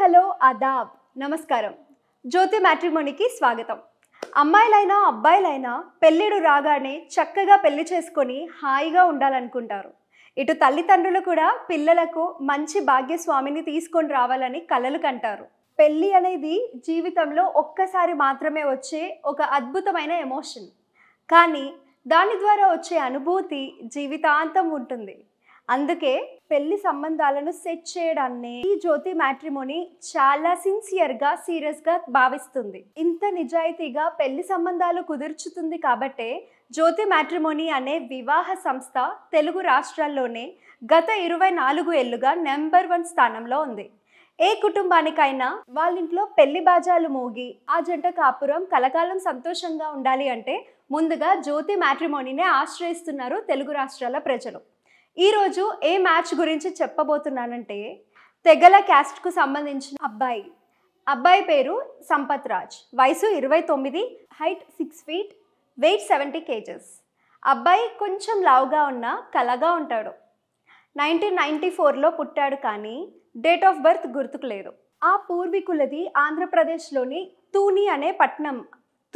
hello అదాబ్ నమస్కారం జ్యోతి మ్యాట్రిమోనికి స్వాగతం అమ్మాయిలైనా అబ్బాయిలైనా పెళ్ళిడు రాగానే చక్కగా పెళ్లి చేసుకొని హాయిగా ఉండాలనుకుంటారు ఇటు తల్లిదండ్రులు కూడా పిల్లలకు మంచి భాగ్యస్వామిని తీసుకొని రావాలని కలలు కంటారు పెళ్ళి అనేది జీవితంలో ఒక్కసారి మాత్రమే వచ్చే ఒక అద్భుతమైన ఎమోషన్ కానీ దాని ద్వారా వచ్చే అనుభూతి జీవితాంతం ఉంటుంది అందుకే పెళ్లి సంబంధాలను సెట్ చేయడాన్ని ఈ జ్యోతి మ్యాట్రిమోని చాలా సిన్సియర్గా సీరియస్గా భావిస్తుంది ఇంత నిజాయితీగా పెళ్లి సంబంధాలు కుదుర్చుతుంది కాబట్టే జ్యోతి మ్యాట్రిమోని అనే వివాహ సంస్థ తెలుగు రాష్ట్రాల్లోనే గత ఇరవై నాలుగు ఏళ్లుగా నెంబర్ వన్ స్థానంలో ఉంది ఏ కుటుంబానికైనా వాళ్ళింట్లో పెళ్లి బాజాలు మోగి ఆ జంట కాపురం కలకాలం సంతోషంగా ఉండాలి అంటే ముందుగా జ్యోతి మ్యాట్రిమోనీనే ఆశ్రయిస్తున్నారు తెలుగు రాష్ట్రాల ప్రజలు ఈరోజు ఏ మ్యాచ్ గురించి చెప్పబోతున్నానంటే తెగల క్యాస్ట్కు సంబంధించిన అబ్బాయి అబ్బాయి పేరు సంపత్ రాజ్ వయసు ఇరవై తొమ్మిది height six feet weight seventy kgs అబ్బాయి కొంచెం లావుగా ఉన్న కలగా ఉంటాడు నైన్టీన్ నైంటీ ఫోర్లో పుట్టాడు కానీ డేట్ ఆఫ్ బర్త్ గుర్తుకు లేదు ఆ పూర్వీకులది ఆంధ్రప్రదేశ్లోని తూని అనే పట్నం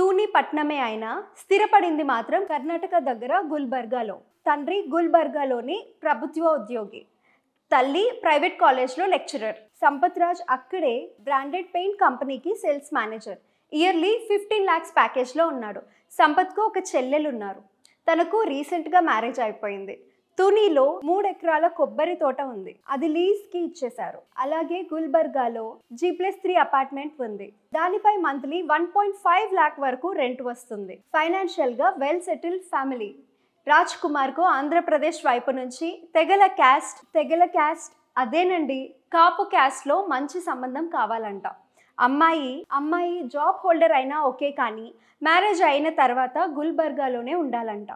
తూని పట్నమే అయినా స్థిరపడింది మాత్రం కర్ణాటక దగ్గర గుల్బర్గాలో తండ్రి గుల్బర్గాలోని ప్రభుత్వ ఉద్యోగి తల్లి ప్రైవేట్ కాలేజ్లో లెక్చరర్ సంపత్ రాజ్ అక్కడే బ్రాండెడ్ పెయింట్ కంపెనీకి sales manager yearly fifteen lakhs ప్యాకేజ్లో ఉన్నాడు సంపత్కు ఒక చెల్లెలు ఉన్నారు తనకు రీసెంట్గా మ్యారేజ్ అయిపోయింది తునిలో మూడెకరాల కొబ్బరి తోట ఉంది అది లీజ్ కి ఇచ్చేశారు అలాగే గుల్బర్గాలో జీ ప్లస్ త్రీ అపార్ట్మెంట్ ఉంది దానిపై monthly one point five lakh వరకు రెంట్ వస్తుంది ఫైనాన్షియల్ గా well settled family Raj Kumar కు ఆంధ్రప్రదేశ్ వైపు నుంచి తెగల క్యాస్ట్ తెగల క్యాస్ట్ అదేనండి కాపు క్యాస్ట్ లో మంచి సంబంధం కావాలంట అమ్మాయి అమ్మాయి జాబ్ హోల్డర్ అయినా ఓకే కానీ మ్యారేజ్ అయిన తర్వాత గుల్బర్గాలోనే ఉండాలంట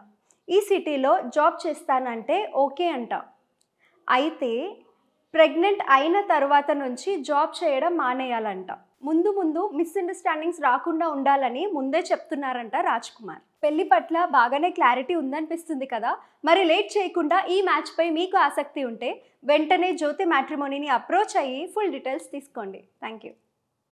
ఈ సిటీలో జాబ్ చేస్తానంటే ఓకే అంట అయితే ప్రెగ్నెంట్ అయిన తర్వాత నుంచి జాబ్ చేయడం మానేయాలంట ముందు ముందు మిస్అండర్స్టాండింగ్స్ రాకుండా ఉండాలని ముందే చెప్తున్నారంట రాజ్ కుమార్ పెళ్లి పట్ల బాగానే క్లారిటీ ఉందనిపిస్తుంది కదా మరి లేట్ చేయకుండా ఈ మ్యాచ్పై మీకు ఆసక్తి ఉంటే వెంటనే జ్యోతి మ్యాట్రిమోనీని అప్రోచ్ అయ్యి ఫుల్ డీటెయిల్స్ తీసుకోండి థ్యాంక్ యూ